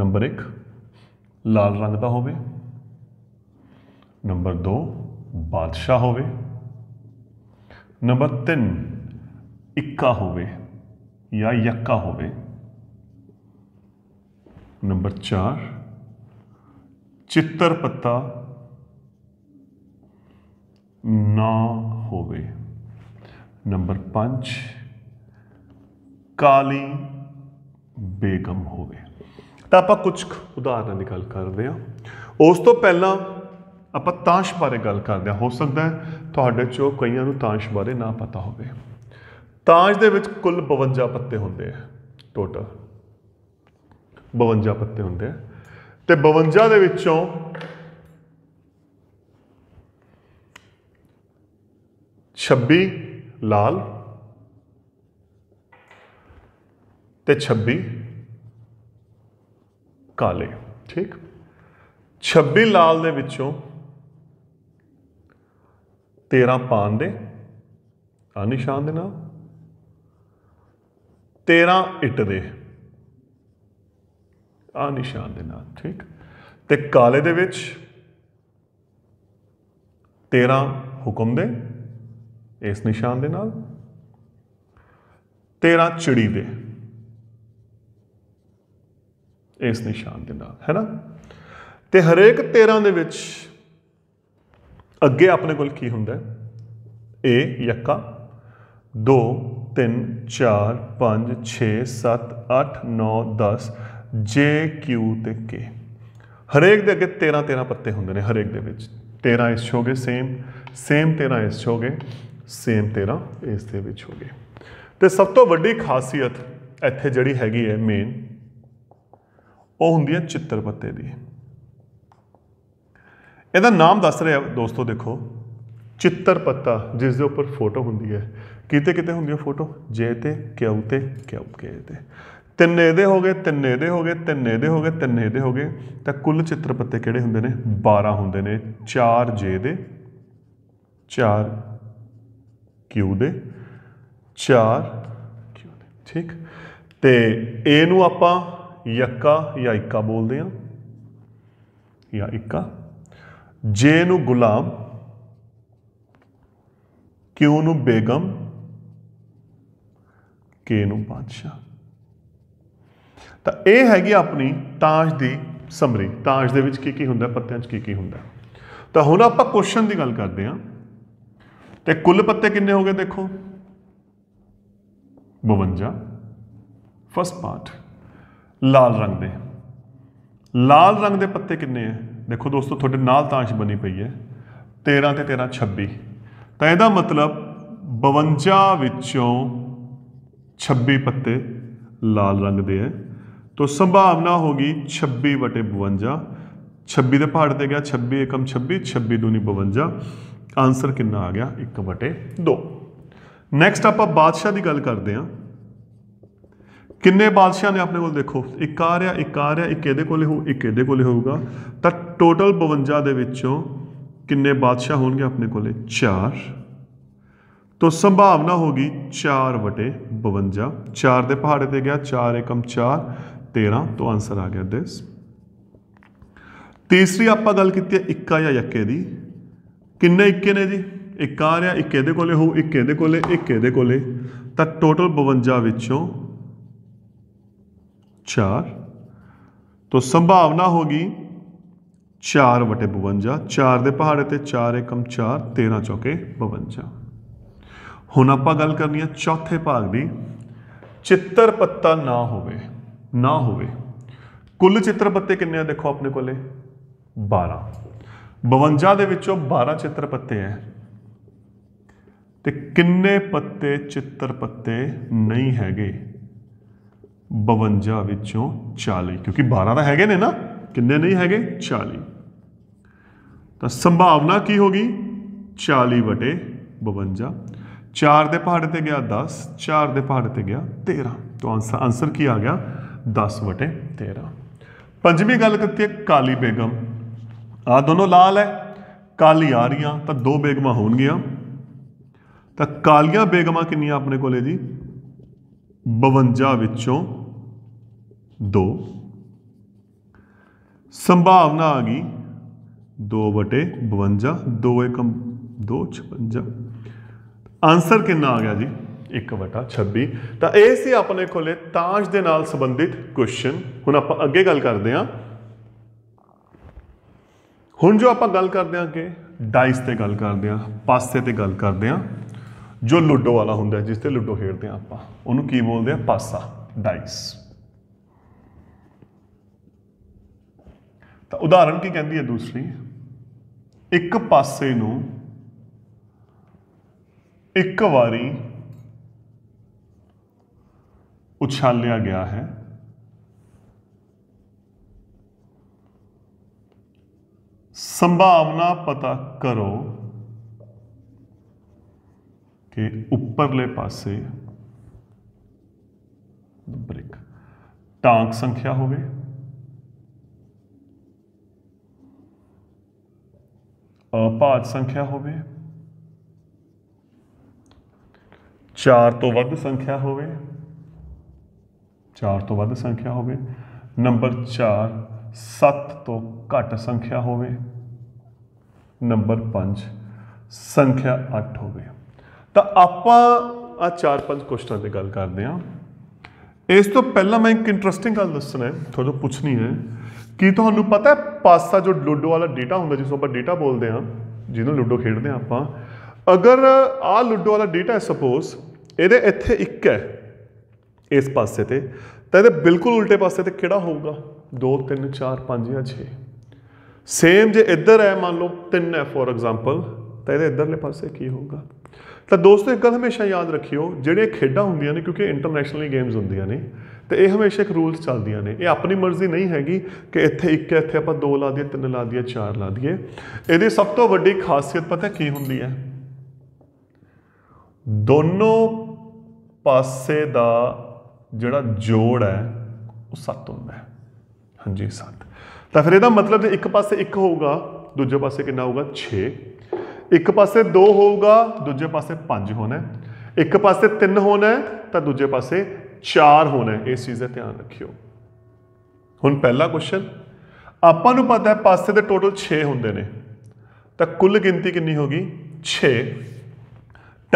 नंबर एक लाल रंग का होवे नंबर दो बादशाह होवे नंबर तीन इक्का होवे या यक्का होवे नंबर चार चित्र पत्ता ਨਾ ਹੋਵੇ ਨੰਬਰ 5 ਕਾਲੀ ਬੇਗਮ ਹੋਵੇ ਤਾਂ ਆਪਾਂ ਕੁਝ ਉਦਾਹਰਨਾਂ ਦੀ ਗੱਲ ਕਰਦੇ ਹਾਂ ਉਸ ਤੋਂ ਪਹਿਲਾਂ ਆਪਾਂ ਤਾਸ਼ ਬਾਰੇ ਗੱਲ ਕਰਦੇ ਹਾਂ ਹੋ ਸਕਦਾ ਹੈ ਤੁਹਾਡੇ ਚੋਂ ਕਈਆਂ ਨੂੰ ਤਾਸ਼ ਬਾਰੇ ਨਾ ਪਤਾ ਹੋਵੇ ਤਾਸ਼ ਦੇ ਵਿੱਚ ਕੁੱਲ 52 ਪੱਤੇ ਹੁੰਦੇ ਆ ਟੋਟਲ 52 ਪੱਤੇ ਹੁੰਦੇ ਆ ਤੇ 52 ਦੇ ਵਿੱਚੋਂ 26 ਲਾਲ ਤੇ 26 ਕਾਲੇ ਠੀਕ 26 ਲਾਲ ਦੇ ਵਿੱਚੋਂ 13 ਪਾਨ ਦੇ ਆ ਨਿਸ਼ਾਨ ਦੇ ਨਾਲ 13 ਇੱਟ ਦੇ ਆ ਨਿਸ਼ਾਨ ਦੇ ਨਾਲ ਠੀਕ ਤੇ ਕਾਲੇ ਦੇ ਵਿੱਚ 13 ਹੁਕਮ ਦੇ ਇਸ ਨਿਸ਼ਾਨ ਦੇ ਨਾਲ 13 ਚਿੜੀ ਦੇ ਇਸ ਨਿਸ਼ਾਨ ਦੇ ਨਾਲ ਹੈ ਨਾ ਤੇ ਹਰੇਕ 13 ਦੇ ਵਿੱਚ ਅੱਗੇ ਆਪਣੇ ਕੋਲ ਕੀ ਹੁੰਦਾ ਹੈ A ਯੱਕਾ 2 3 4 5 6 7 8 9 10 J Q ਤੇ K ਹਰੇਕ ਦੇ ਅੱਗੇ 13 13 ਪੱਤੇ ਹੁੰਦੇ ਨੇ ਹਰੇਕ ਦੇ ਵਿੱਚ 13 ਇਸ ਹੋਗੇ ਸੇਮ ਸੇਮ 13 ਇਸ ਹੋਗੇ ਸੇਮ 13 ਇਸ ਦੇ ਵਿੱਚ ਹੋ ਗਏ ਤੇ ਸਭ ਤੋਂ ਵੱਡੀ ਖਾਸੀਅਤ ਇੱਥੇ ਜਿਹੜੀ ਹੈਗੀ ਹੈ ਮੇਨ ਉਹ ਹੁੰਦੀ ਹੈ ਚਿੱਤਰ ਪੱਤੇ ਦੀ ਇਹਦਾ ਨਾਮ ਦੱਸ ਰਿਹਾ ਦੋਸਤੋ ਦੇਖੋ ਚਿੱਤਰ ਪੱਤਾ ਜਿਸ ਦੇ ਉੱਪਰ ਫੋਟੋ ਹੁੰਦੀ ਹੈ ਕਿਤੇ ਕਿਤੇ ਹੁੰਦੀ ਹੈ ਫੋਟੋ ਜੇ ਤੇ ਕਿਉ ਤੇ ਕਿਉ ਕੇ ਤੇ ਤਿੰਨ ਇਹਦੇ ਹੋ ਗਏ ਤਿੰਨ ਇਹਦੇ ਹੋ ਗਏ ਤਿੰਨ ਇਹਦੇ ਹੋ ਗਏ ਤਿੰਨ ਇਹਦੇ ਹੋ ਗਏ ਤਾਂ ਕੁੱਲ ਚਿੱਤਰ ਪੱਤੇ ਕਿਹੜੇ ਹੁੰਦੇ ਨੇ 12 ਹੁੰਦੇ ਨੇ 4 ਜੇ ਦੇ 4 Q ਦੇ 4 Q ਦੇ ਠੀਕ ਤੇ A ਨੂੰ ਆਪਾਂ ਯੱਕਾ ਜਾਂ ਇੱਕਾ ਬੋਲਦੇ ਆ ਜਾਂ ਇੱਕਾ J ਨੂੰ ਗੁਲਾਮ Q ਨੂੰ ਬੇਗਮ K ਨੂੰ ਬਾਦਸ਼ਾਹ ਤਾਂ ਇਹ ਹੈਗੀ ਆਪਣੀ ਤਾਜ ਦੀ ਸਮਰੀ ਤਾਜ ਦੇ ਵਿੱਚ ਕੀ ਕੀ ਹੁੰਦਾ ਪੱਤਿਆਂ 'ਚ ਕੀ ਕੀ ਹੁੰਦਾ ਤਾਂ ਹੁਣ ਆਪਾਂ ਕੁਐਸਚਨ ਦੀ ਗੱਲ ਕਰਦੇ ਹਾਂ ਤੇ ਕੁੱਲ ਪੱਤੇ ਕਿੰਨੇ ਹੋ ਗਏ ਦੇਖੋ 52 ਫਸਟ ਪਾਰਟ ਲਾਲ ਰੰਗ ਦੇ ਲਾਲ ਰੰਗ ਦੇ ਪੱਤੇ ਕਿੰਨੇ ਆ ਦੇਖੋ ਦੋਸਤੋ ਤੁਹਾਡੇ ਨਾਲ ਤਾਂਸ਼ ਬਣੀ ਪਈ ਹੈ 13 ਤੇ 13 26 ਤਾਂ ਇਹਦਾ ਮਤਲਬ 52 ਵਿੱਚੋਂ 26 ਪੱਤੇ ਲਾਲ ਰੰਗ ਦੇ ਹੈ ਤੋ ਸੰਭਾਵਨਾ ਹੋਗੀ 26 ਵਟੇ 52 26 ਦੇ ਪਹਾੜ ਤੇ ਗਿਆ 26 26 26 2 52 ਆਨਸਰ ਕਿੰਨਾ ਆ ਗਿਆ 1/2 ਨੈਕਸਟ ਆਪਾਂ ਬਾਦਸ਼ਾਹ ਦੀ ਗੱਲ ਕਰਦੇ ਹਾਂ ਕਿੰਨੇ ਬਾਦਸ਼ਾਹ ਨੇ ਆਪਣੇ ਕੋਲ ਦੇਖੋ ਇੱਕ ਆ ਰਿਹਾ ਇੱਕ ਆ ਰਿਹਾ ਇੱਕ ਇਹਦੇ ਕੋਲੇ ਹੋ ਇੱਕ ਇਹਦੇ ਕੋਲੇ ਹੋਊਗਾ ਤਾਂ ਟੋਟਲ 52 ਦੇ ਵਿੱਚੋਂ ਕਿੰਨੇ ਬਾਦਸ਼ਾਹ ਹੋਣਗੇ ਆਪਣੇ ਕੋਲੇ 4 ਤੋਂ ਸੰਭਾਵਨਾ ਹੋਗੀ 4 ਵਟੇ 52 4 ਦੇ ਪਹਾੜੇ ਤੇ ਗਿਆ 4 4 13 ਤੋਂ ਆਨਸਰ ਆ ਗਿਆ ਦਿਸ ਤੀਸਰੀ ਆਪਾਂ ਗੱਲ ਕੀਤੀ ਹੈ ਇੱਕਾ ਜਾਂ ਯੱਕੇ ਦੀ ਕਿੰਨੇ ਇੱਕੇ ਨੇ ਜੀ ਇੱਕ ਆ ਰਿਹਾ ਇੱਕ ਇਹਦੇ ਕੋਲੇ ਹੋ ਇੱਕ ਇਹਦੇ ਕੋਲੇ ਇੱਕ ਇਹਦੇ ਕੋਲੇ ਤਾਂ ਟੋਟਲ 52 ਵਿੱਚੋਂ 4 ਤੋਂ ਸੰਭਾਵਨਾ ਹੋਗੀ 4 ਵਟੇ 52 4 ਦੇ ਪਹਾੜੇ ਤੇ 4 ਏਕਮ 4 13 ਚੌਕੇ 52 ਹੁਣ ਆਪਾਂ ਗੱਲ ਕਰਨੀ ਹੈ ਚੌਥੇ ਭਾਗ ਦੀ ਚਿੱਤਰ ਪੱਤਾ ਨਾ ਹੋਵੇ ਨਾ ਹੋਵੇ ਕੁੱਲ ਚਿੱਤਰ ਪੱਤੇ ਕਿੰਨੇ ਆ ਦੇਖੋ ਆਪਣੇ ਕੋਲੇ 12 52 ਦੇ ਵਿੱਚੋਂ 12 ਚਿੱਤਰ ਪੱਤੇ ਹੈ ਤੇ ਕਿੰਨੇ ਪੱਤੇ ਚਿੱਤਰ ਪੱਤੇ ਨਹੀਂ ਹੈਗੇ 52 ਵਿੱਚੋਂ 40 ਕਿਉਂਕਿ 12 ਤਾਂ ਹੈਗੇ ਨੇ ਨਾ ਕਿੰਨੇ ਨਹੀਂ ਹੈਗੇ 40 ਤਾਂ ਸੰਭਾਵਨਾ ਕੀ ਹੋਗੀ 40 ਵਟੇ 52 4 ਦੇ ਪਹਾੜੇ ਤੇ ਗਿਆ 10 4 ਦੇ ਪਹਾੜੇ ਤੇ ਗਿਆ 13 ਤਾਂ ਆਨਸਰ ਆਨਸਰ ਕੀ ਆ ਗਿਆ 10 ਵਟੇ 13 ਪੰਜਵੀਂ ਗੱਲ ਕਰਤੀ ਹੈ ਕਾਲੀ ਬੇਗਮ ਆ ਦੋਨੋਂ ਲਾਲ ਹੈ ਕਾਲੀ ਆ ਰਹੀਆਂ ਤਾਂ ਦੋ ਬੇਗਮਾਂ ਹੋਣਗੀਆਂ ਤਾਂ ਕਾਲੀਆਂ ਬੇਗਮਾਂ ਕਿੰਨੀਆਂ ਆਪਣੇ ਕੋਲੇ ਜੀ 52 ਵਿੱਚੋਂ 2 ਸੰਭਾਵਨਾ ਆ ਗਈ 2 52 2 1 2 56 ਆਨਸਰ ਕਿੰਨਾ ਆ ਗਿਆ ਜੀ 1 26 ਤਾਂ ਇਹ ਸੀ ਆਪਣੇ ਕੋਲੇ ਤਾਜ ਦੇ ਨਾਲ ਸੰਬੰਧਿਤ ਕੁਐਸਚਨ ਹੁਣ ਆਪਾਂ ਅੱਗੇ ਗੱਲ ਕਰਦੇ ਹਾਂ ਹੁਣ ਜੋ ਆਪਾਂ ਗੱਲ ਕਰਦੇ ਆਂ ਕਿ ਡਾਈਸ ਤੇ ਗੱਲ ਕਰਦੇ ਆਂ ਪਾਸੇ ਤੇ ਗੱਲ ਕਰਦੇ ਆਂ ਜੋ ਲੁੱਡੋ ਵਾਲਾ ਹੁੰਦਾ ਜਿਸ ਤੇ ਲੁੱਡੋ ਖੇਡਦੇ ਆਂ ਆਪਾਂ ਉਹਨੂੰ ਕੀ ਬੋਲਦੇ ਆ ਪਾਸਾ ਡਾਈਸ ਤਾਂ ਉਦਾਹਰਣ ਕੀ ਕਹਿੰਦੀ ਹੈ ਦੂਸਰੀ ਇੱਕ ਪਾਸੇ ਨੂੰ ਇੱਕ ਵਾਰੀ ਉਛਾਲਿਆ ਗਿਆ ਹੈ संभावना पता करो कि उपरले पासे ब्रेक टांक संख्या हो अपाद संख्या हो चार तो वध संख्या हो चार तो वध संख्या हो नंबर चार सत तो घट संख्या हो ਨੰਬਰ 5 ਸੰਖਿਆ 8 ਹੋਵੇ ਤਾਂ ਆਪਾਂ ਆ ਚਾਰ ਪੰਜ ਕੁਐਸਚਨਾਂ ਤੇ ਗੱਲ ਕਰਦੇ ਆ ਇਸ ਤੋਂ ਪਹਿਲਾਂ ਮੈਂ ਇੱਕ ਇੰਟਰਸਟਿੰਗ ਗੱਲ ਦੱਸਣਾ ਹੈ ਤੁਹਾਨੂੰ ਪੁੱਛਣੀ ਹੈ ਕਿ ਤੁਹਾਨੂੰ ਪਤਾ ਹੈ ਪਾਸਾ ਜੋ ਲੁੱਡੋ ਵਾਲਾ ਡੇਟਾ ਹੁੰਦਾ ਜਿਸ ਨੂੰ ਆਪਾਂ ਡੇਟਾ ਬੋਲਦੇ ਆ ਜਿਹਨੂੰ ਲੁੱਡੋ ਖੇਡਦੇ ਆ ਆਪਾਂ ਅਗਰ ਆ ਲੁੱਡੋ ਵਾਲਾ ਡੇਟਾ ਹੈ ਸਪੋਜ਼ ਇਹਦੇ ਇੱਥੇ 1 ਹੈ ਇਸ ਪਾਸੇ ਤੇ ਤਾਂ ਇਹਦੇ ਬਿਲਕੁਲ ਉਲਟੇ ਪਾਸੇ ਤੇ ਕਿਹੜਾ ਹੋਊਗਾ 2 3 4 5 ਜਾਂ 6 ਸੇਮ ਜੇ ਇੱਧਰ ਹੈ ਮੰਨ ਲਓ 3 ਹੈ ਫੋਰ ਐਗਜ਼ਾਮਪਲ ਤਾਂ ਇਹਦੇ ਇੱਧਰਲੇ ਪਾਸੇ ਕੀ ਹੋਊਗਾ ਤਾਂ ਦੋਸਤੋ ਇੱਕ ਗੱਲ ਹਮੇਸ਼ਾ ਯਾਦ ਰੱਖਿਓ ਜਿਹੜੀਆਂ ਖੇਡਾਂ ਹੁੰਦੀਆਂ ਨੇ ਕਿਉਂਕਿ ਇੰਟਰਨੈਸ਼ਨਲੀ ਗੇਮਸ ਹੁੰਦੀਆਂ ਨੇ ਤੇ ਇਹ ਹਮੇਸ਼ਾ ਇੱਕ ਰੂਲਸ ਚੱਲਦੀਆਂ ਨੇ ਇਹ ਆਪਣੀ ਮਰਜ਼ੀ ਨਹੀਂ ਹੈਗੀ ਕਿ ਇੱਥੇ ਇੱਕ ਹੈ ਇੱਥੇ ਆਪਾਂ ਦੋ ਲਾ ਦਈਏ ਤਿੰਨ ਲਾ ਦਈਏ ਚਾਰ ਲਾ ਦਈਏ ਇਹਦੀ ਸਭ ਤੋਂ ਵੱਡੀ ਖਾਸੀਅਤ ਪਤਾ ਕੀ ਹੁੰਦੀ ਹੈ ਦੋਨੋਂ ਪਾਸੇ ਦਾ ਜਿਹੜਾ ਜੋੜ ਹੈ ਉਹ 7 ਹੁੰਦਾ ਹੈ ਹਾਂਜੀ 7 ਤਾਂ ਫਿਰ ਇਹਦਾ ਮਤਲਬ ਇੱਕ ਪਾਸੇ 1 ਹੋਊਗਾ ਦੂਜੇ ਪਾਸੇ ਕਿੰਨਾ ਹੋਊਗਾ 6 ਇੱਕ ਪਾਸੇ 2 ਹੋਊਗਾ ਦੂਜੇ ਪਾਸੇ 5 ਹੋਣਾ ਇੱਕ ਪਾਸੇ 3 ਹੋਣਾ ਤਾਂ ਦੂਜੇ ਪਾਸੇ 4 ਹੋਣਾ ਇਸ ਚੀਜ਼ ਦਾ ਧਿਆਨ ਰੱਖਿਓ ਹੁਣ ਪਹਿਲਾ ਕੁਐਸਚਨ ਆਪਾਂ ਨੂੰ ਪਤਾ ਹੈ ਪਾਸੇ ਦੇ ਟੋਟਲ 6 ਹੁੰਦੇ ਨੇ ਤਾਂ ਕੁੱਲ ਗਿਣਤੀ ਕਿੰਨੀ ਹੋਗੀ 6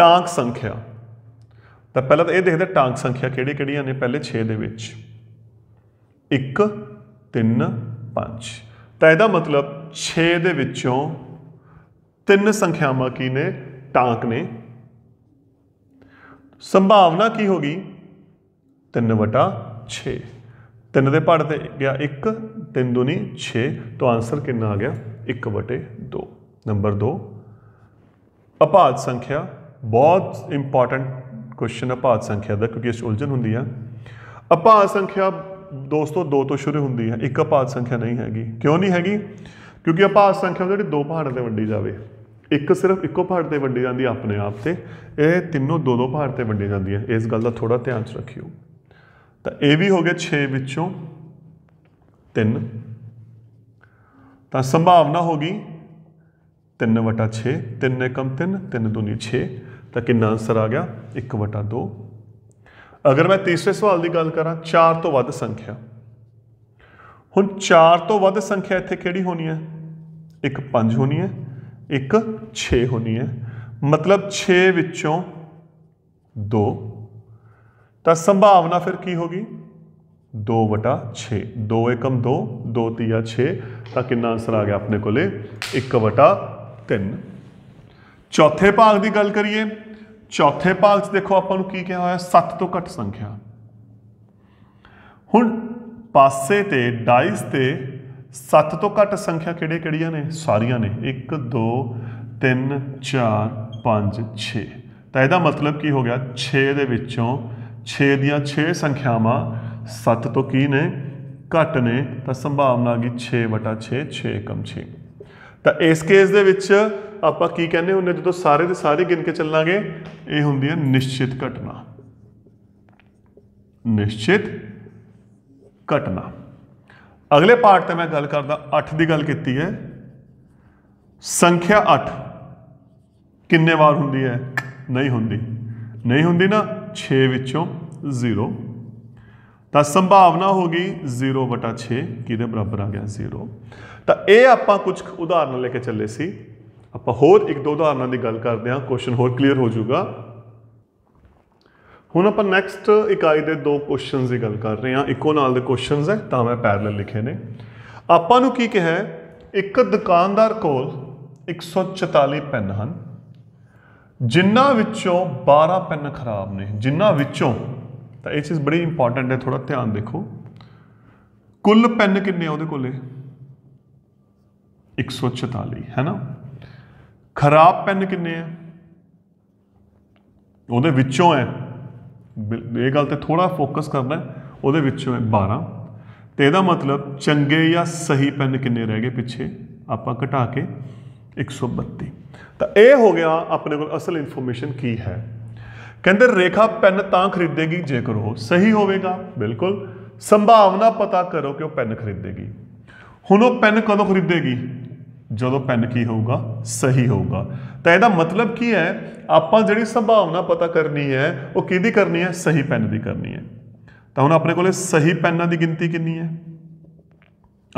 ਟਾਂਕ ਸੰਖਿਆ ਤਾਂ ਪਹਿਲਾਂ ਤਾਂ ਇਹ ਦੇਖਦੇ ਟਾਂਕ ਸੰਖਿਆ ਕਿਹੜੀ ਕਿਹੜੀਆਂ ਨੇ ਪਹਿਲੇ 6 ਦੇ ਵਿੱਚ 1 3 5 ਤਾਂ ਇਹਦਾ ਮਤਲਬ 6 ਦੇ ਵਿੱਚੋਂ ਤਿੰਨ ਸੰਖਿਆਵਾਂ ਕੀ ਨੇ ਟਾਂਕ ਨੇ ਸੰਭਾਵਨਾ ਕੀ ਹੋਗੀ 3 ਵਟਾ 6 3 ਦੇ ਪੜ ਤੇ ਗਿਆ 1 3 ਦੁਨੀ 6 ਤਾਂ ਆਨਸਰ ਕਿੰਨਾ ਆ ਗਿਆ 1 ਵਟੇ 2 ਨੰਬਰ 2 ਅਪਾਦ ਸੰਖਿਆ ਬਹੁਤ ਇੰਪੋਰਟੈਂਟ ਕੁਐਸਚਨ ਅਪਾਦ ਸੰਖਿਆ ਦਾ ਕਿਉਂਕਿ ਇਸ ਉਲਝਣ ਹੁੰਦੀ ਆ ਅਪਾਦ ਸੰਖਿਆ ਦੋਸਤੋ ਦੋ ਤੋਂ ਸ਼ੁਰੂ ਹੁੰਦੀ ਹੈ ਇੱਕ ਅਪਾਤ ਸੰਖਿਆ ਨਹੀਂ ਹੈਗੀ ਕਿਉਂ ਨਹੀਂ ਹੈਗੀ ਕਿਉਂਕਿ ਅਪਾਤ ਸੰਖਿਆ ਜਿਹੜੀ ਦੋ ਪਹਾੜਾਂ ਤੇ ਵੰਡੀ ਜਾਵੇ ਇੱਕ ਸਿਰਫ ਇੱਕੋ ਪਹਾੜ ਤੇ ਵੰਡੀ ਜਾਂਦੀ ਆਪਣੇ ਆਪ ਤੇ ਇਹ ਤਿੰਨੋਂ ਦੋ ਦੋ ਪਹਾੜ ਤੇ ਵੰਡੀ ਜਾਂਦੀ ਹੈ ਇਸ ਗੱਲ ਦਾ ਥੋੜਾ ਧਿਆਨ ਚ ਰੱਖਿਓ ਤਾਂ ਇਹ ਵੀ ਹੋ ਗਿਆ 6 ਵਿੱਚੋਂ 3 ਤਾਂ ਸੰਭਾਵਨਾ ਹੋ ਗਈ 3 6 3 1 3 3 2 6 ਤਾਂ ਕਿੰਨਾ ਆਨਸਰ ਆ ਗਿਆ 1 2 ਅਗਰ ਮੈਂ ਤੀਸਰੇ ਸਵਾਲ ਦੀ ਗੱਲ ਕਰਾਂ ਚਾਰ ਤੋਂ ਵੱਧ ਸੰਖਿਆ ਹੁਣ ਚਾਰ ਤੋਂ ਵੱਧ ਸੰਖਿਆ ਇੱਥੇ ਕਿਹੜੀ ਹੋਣੀ ਹੈ ਇੱਕ 5 ਹੋਣੀ ਹੈ ਇੱਕ 6 ਹੋਣੀ ਹੈ ਮਤਲਬ 6 ਵਿੱਚੋਂ 2 ਤਾਂ ਸੰਭਾਵਨਾ ਫਿਰ ਕੀ ਹੋਗੀ 2 ਵਟਾ 6 2 ਏਕਮ 2 2 ਤੀਆ 6 ਤਾਂ ਕਿੰਨਾ ਆਨਸਰ ਆ ਗਿਆ ਆਪਣੇ ਕੋਲੇ 1 ਵਟਾ 3 ਚੌਥੇ ਭਾਗ ਦੀ ਗੱਲ ਕਰੀਏ ਚੌਥੇ ਭਾਗ 'ਚ ਦੇਖੋ ਆਪਾਂ ਨੂੰ ਕੀ ਕਿਹਾ ਹੋਇਆ 7 ਤੋਂ ਘੱਟ ਸੰਖਿਆ ਹੁਣ ਪਾਸੇ ਤੇ ਡਾਈਸ ਤੇ 7 ਤੋਂ ਘੱਟ ਸੰਖਿਆ ਕਿਹੜੇ ਕਿਹੜੀਆਂ ਨੇ ਸਾਰੀਆਂ ਨੇ 1 2 3 4 5 6 ਤਾਂ ਇਹਦਾ ਮਤਲਬ ਕੀ ਹੋ ਗਿਆ 6 ਦੇ ਵਿੱਚੋਂ 6 ਦੀਆਂ 6 ਸੰਖਿਆਵਾਂ 7 ਤੋਂ ਕੀ ਨੇ ਘੱਟ ਨੇ ਤਾਂ ਸੰਭਾਵਨਾ ਆ ਗਈ 6 6 6 6 ਤਾਂ ਇਸ ਕੇਸ ਦੇ ਵਿੱਚ ਆਪਾਂ ਕੀ ਕਹਿੰਦੇ ਹੁੰਦੇ ਜਦੋਂ ਸਾਰੇ ਦੇ ਸਾਰੇ ਗਿਣ ਕੇ ਚੱਲਾਂਗੇ ਇਹ ਹੁੰਦੀ ਹੈ ਨਿਸ਼ਚਿਤ ਘਟਨਾ ਨਿਸ਼ਚਿਤ ਘਟਨਾ ਅਗਲੇ ਪਾਰਟ ਤੇ ਮੈਂ ਗੱਲ ਕਰਦਾ 8 ਦੀ ਗੱਲ ਕੀਤੀ ਹੈ ਸੰਖਿਆ 8 ਕਿੰਨੇ ਵਾਰ ਹੁੰਦੀ ਹੈ ਨਹੀਂ ਹੁੰਦੀ ਨਹੀਂ ਹੁੰਦੀ ਨਾ 6 ਵਿੱਚੋਂ 0 ਤਾਂ ਸੰਭਾਵਨਾ ਹੋ ਗਈ 0/6 ਕਿਹਦੇ ਬਰਾਬਰ ਆ ਗਿਆ 0 ਤਾਂ ਇਹ ਆਪਾਂ ਕੁਝ ਉਦਾਹਰਨ ਲੈ ਕੇ ਚੱਲੇ ਸੀ ਆਪਾਂ ਹੋਰ ਇੱਕ ਦੋ ਉਦਾਹਰਨਾਂ ਦੀ ਗੱਲ ਕਰਦੇ ਹਾਂ ਕੁਐਸਚਨ ਹੋਰ ਕਲੀਅਰ ਹੋ ਜਾਊਗਾ ਹੁਣ ਆਪਾਂ ਨੈਕਸਟ ਇਕਾਈ ਦੇ ਦੋ ਕੁਐਸਚਨਸ ਦੀ ਗੱਲ ਕਰ ਰਹੇ ਹਾਂ ਇੱਕੋ ਨਾਲ ਦੇ ਕੁਐਸਚਨਸ ਹੈ ਤਾਂ ਮੈਂ ਪੈਰਲਲ ਲਿਖੇ ਨੇ ਆਪਾਂ ਨੂੰ ਕੀ ਕਿਹਾ ਇੱਕ ਦੁਕਾਨਦਾਰ ਕੋਲ 144 ਪੈਨ ਹਨ ਜਿਨ੍ਹਾਂ ਵਿੱਚੋਂ 12 ਪੈਨ ਖਰਾਬ ਨੇ ਜਿਨ੍ਹਾਂ ਵਿੱਚੋਂ ਤਾਂ ਇਹ ਚੀਜ਼ ਬੜੀ ਇੰਪੋਰਟੈਂਟ ਹੈ ਥੋੜਾ ਧਿਆਨ ਦੇਖੋ ਕੁੱਲ ਪੈਨ ਕਿੰਨੇ ਆ ਉਹਦੇ ਕੋਲੇ 144 ਹੈ ਨਾ ਖਰਾਬ ਪੈਨ ਕਿੰਨੇ ਆ ਉਹਦੇ ਵਿੱਚੋਂ ਹੈ ਇਹ ਗੱਲ ਤੇ ਥੋੜਾ ਫੋਕਸ ਕਰਨਾ ਉਹਦੇ ਵਿੱਚੋਂ ਹੈ 12 ਤੇ ਇਹਦਾ ਮਤਲਬ ਚੰਗੇ ਜਾਂ ਸਹੀ ਪੈਨ ਕਿੰਨੇ ਰਹਿ ਗਏ ਪਿੱਛੇ ਆਪਾਂ ਘਟਾ ਕੇ 132 ਤਾਂ ਇਹ ਹੋ ਗਿਆ ਆਪਣੇ ਕੋਲ ਅਸਲ ਇਨਫੋਰਮੇਸ਼ਨ ਕੀ ਹੈ ਕਹਿੰਦੇ ਰੇਖਾ ਪੈਨ ਤਾਂ ਖਰੀਦੇਗੀ ਜੇਕਰ ਉਹ ਸਹੀ ਹੋਵੇਗਾ ਬਿਲਕੁਲ ਸੰਭਾਵਨਾ ਪਤਾ ਕਰੋ ਕਿ ਉਹ ਪੈਨ ਖਰੀਦੇਗੀ ਹੁਣ ਉਹ ਪੈਨ ਕਦੋਂ ਖਰੀਦੇਗੀ ਜਦੋਂ ਪੈਨ ਕੀ ਹੋਊਗਾ ਸਹੀ ਹੋਊਗਾ ਤਾਂ ਇਹਦਾ ਮਤਲਬ ਕੀ ਹੈ ਆਪਾਂ ਜਿਹੜੀ ਸੰਭਾਵਨਾ ਪਤਾ ਕਰਨੀ ਹੈ ਉਹ ਕਿਹਦੀ ਕਰਨੀ ਹੈ ਸਹੀ ਪੈਨ ਦੀ ਕਰਨੀ ਹੈ ਤਾਂ ਹੁਣ ਆਪਣੇ ਕੋਲੇ ਸਹੀ ਪੈਨਾਂ ਦੀ ਗਿਣਤੀ ਕਿੰਨੀ ਹੈ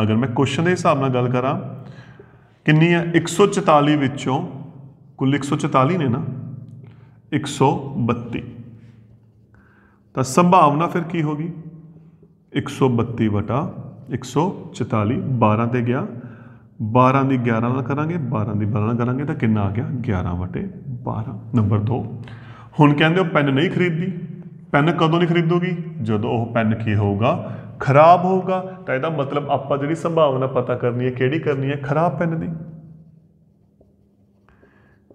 ਅਗਰ ਮੈਂ ਕੁਐਸਚਨ ਦੇ ਹਿਸਾਬ ਨਾਲ ਗੱਲ ਕਰਾਂ ਕਿੰਨੀ ਹੈ 144 ਵਿੱਚੋਂ ਕੁੱਲ 144 ਨੇ ਨਾ 132 ਤਾਂ ਸੰਭਾਵਨਾ ਫਿਰ ਕੀ ਹੋਗੀ 132 ਵਟਾ 144 12 ਤੇ ਗਿਆ 12 ਦੀ 11 ਨਾਲ ਕਰਾਂਗੇ 12 ਦੀ 12 ਨਾਲ ਕਰਾਂਗੇ ਤਾਂ ਕਿੰਨਾ ਆ ਗਿਆ 11 ਵਟੇ 12 ਨੰਬਰ 2 ਹੁਣ ਕਹਿੰਦੇ ਉਹ ਪੈਨ ਨਹੀਂ ਖਰੀਦਦੀ ਪੈਨ ਕਦੋਂ ਨਹੀਂ ਖਰੀਦੋਗੀ ਜਦੋਂ ਉਹ ਪੈਨ ਕੀ ਹੋਊਗਾ ਖਰਾਬ ਹੋਊਗਾ ਤਾਂ ਇਹਦਾ ਮਤਲਬ ਆਪਾਂ ਜਿਹੜੀ ਸੰਭਾਵਨਾ ਪਤਾ ਕਰਨੀ ਹੈ ਕਿਹੜੀ ਕਰਨੀ ਹੈ ਖਰਾਬ ਪੈਨ ਦੀ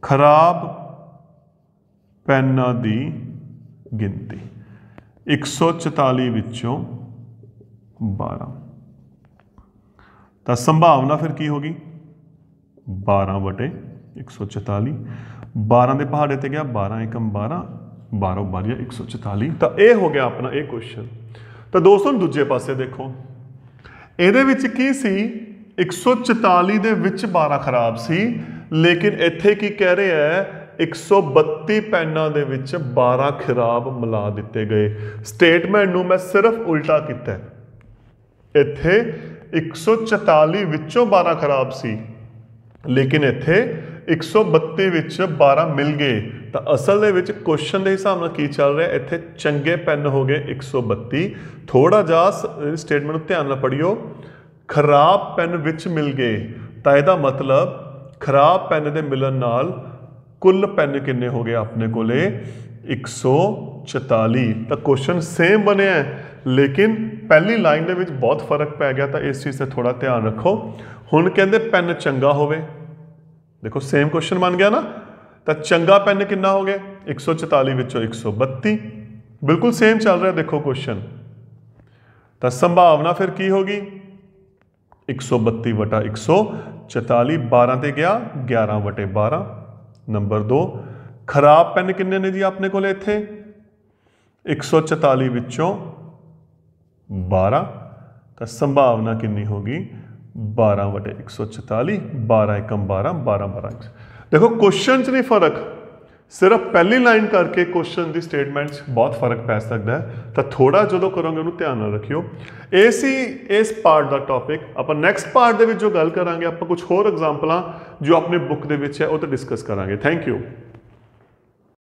ਖਰਾਬ ਪੈਨਾਂ ਦੀ ਗਿਣਤੀ 144 ਵਿੱਚੋਂ 12 ਤਾਂ ਸੰਭਾਵਨਾ ਫਿਰ ਕੀ ਹੋਗੀ 12 ਵਟੇ 144 12 ਦੇ ਪਹਾੜੇ ਤੇ ਗਿਆ 12 1 12 12 12 144 ਤਾਂ ਇਹ ਹੋ ਗਿਆ ਆਪਣਾ ਇਹ ਕੁਐਸਚਨ ਤਾਂ ਦੋਸਤੋ ਦੂਜੇ ਪਾਸੇ ਦੇਖੋ ਇਹਦੇ ਵਿੱਚ ਕੀ ਸੀ 144 ਦੇ ਵਿੱਚ 12 ਖਰਾਬ ਸੀ ਲੇਕਿਨ ਇੱਥੇ ਕੀ ਕਹਿ ਰਿਹਾ ਹੈ 132 ਪੈਨਾਂ ਦੇ ਵਿੱਚ 12 ਖਰਾਬ ਮਿਲਾ ਦਿੱਤੇ ਗਏ ਸਟੇਟਮੈਂਟ ਨੂੰ ਮੈਂ ਸਿਰਫ ਉਲਟਾ ਕੀਤਾ ਇੱਥੇ 144 ਵਿੱਚੋਂ 12 ਖਰਾਬ ਸੀ ਲੇਕਿਨ ਇੱਥੇ 132 ਵਿੱਚ 12 ਮਿਲ ਗਏ ਤਾਂ ਅਸਲ ਦੇ ਵਿੱਚ ਕੁਐਸਚਨ ਦੇ ਹਿਸਾਬ ਨਾਲ ਕੀ ਚੱਲ ਰਿਹਾ ਇੱਥੇ ਚੰਗੇ ਪੈਨ ਹੋ ਗਏ 132 ਥੋੜਾ ਜਿਹਾ ਸਟੇਟਮੈਂਟ ਨੂੰ ਧਿਆਨ ਨਾਲ ਪੜਿਓ ਖਰਾਬ ਪੈਨ ਵਿੱਚ ਮਿਲ ਗਏ ਤਾਂ ਇਹਦਾ ਮਤਲਬ ਖਰਾਬ ਪੈਨ ਦੇ ਮਿਲਣ ਨਾਲ ਕੁੱਲ ਪੈਨ ਕਿੰਨੇ ਹੋ ਗਏ ਆਪਣੇ ਕੋਲੇ 144 ਤਾਂ ਕੁਐਸਚਨ ਸੇਮ ਬਣਿਆ ਹੈ ਲੇਕਿਨ ਪਹਿਲੀ ਲਾਈਨ ਦੇ ਵਿੱਚ ਬਹੁਤ ਫਰਕ ਪੈ ਗਿਆ ਤਾਂ ਇਸ ਚੀਜ਼ ਤੇ ਥੋੜਾ ਧਿਆਨ ਰੱਖੋ ਹੁਣ ਕਹਿੰਦੇ ਪੈਨ ਚੰਗਾ ਹੋਵੇ ਦੇਖੋ ਸੇਮ ਕੁਐਸਚਨ ਬਣ ਗਿਆ ਨਾ ਤਾਂ ਚੰਗਾ ਪੈਨ ਕਿੰਨਾ ਹੋ ਗਿਆ 144 ਵਿੱਚੋਂ 132 ਬਿਲਕੁਲ ਸੇਮ ਚੱਲ ਰਿਹਾ ਦੇਖੋ ਕੁਐਸਚਨ ਤਾਂ ਸੰਭਾਵਨਾ ਫਿਰ ਕੀ ਹੋਗੀ 132 ਵਟਾ 144 12 ਤੇ ਗਿਆ 11 ਵਟੇ 12 ਨੰਬਰ 2 ਖਰਾਬ ਪੈਨ ਕਿੰਨੇ ਨੇ ਜੀ ਆਪਣੇ ਕੋਲ ਇੱਥੇ 144 ਵਿੱਚੋਂ 12 ਤਾਂ ਸੰਭਾਵਨਾ ਕਿੰਨੀ ਹੋਗੀ 12 ਵਟੇ 144 12 1 12 12 12 ਦੇਖੋ ਕੁਐਸਚਨ 'ਚ ਨਹੀਂ ਫਰਕ ਸਿਰਫ ਪਹਿਲੀ ਲਾਈਨ ਕਰਕੇ ਕੁਐਸਚਨ ਦੀ ਸਟੇਟਮੈਂਟਸ ਬਹੁਤ ਫਰਕ ਪੈ ਸਕਦਾ ਹੈ ਤਾਂ ਥੋੜਾ ਜਦੋਂ ਕਰੋਗੇ ਉਹਨੂੰ ਧਿਆਨ ਨਾਲ ਰੱਖਿਓ ਇਹ ਸੀ ਇਸ ਪਾਰਟ ਦਾ ਟੌਪਿਕ ਆਪਾਂ ਨੈਕਸਟ ਪਾਰਟ ਦੇ ਵਿੱਚ ਜੋ ਗੱਲ ਕਰਾਂਗੇ ਆਪਾਂ ਕੁਝ ਹੋਰ ਐਗਜ਼ਾਮਪਲਾਂ ਜੋ ਆਪਣੇ ਬੁੱਕ ਦੇ ਵਿੱਚ ਹੈ ਉਹ ਤੇ ਡਿਸਕਸ ਕਰਾਂਗੇ ਥੈਂਕ ਯੂ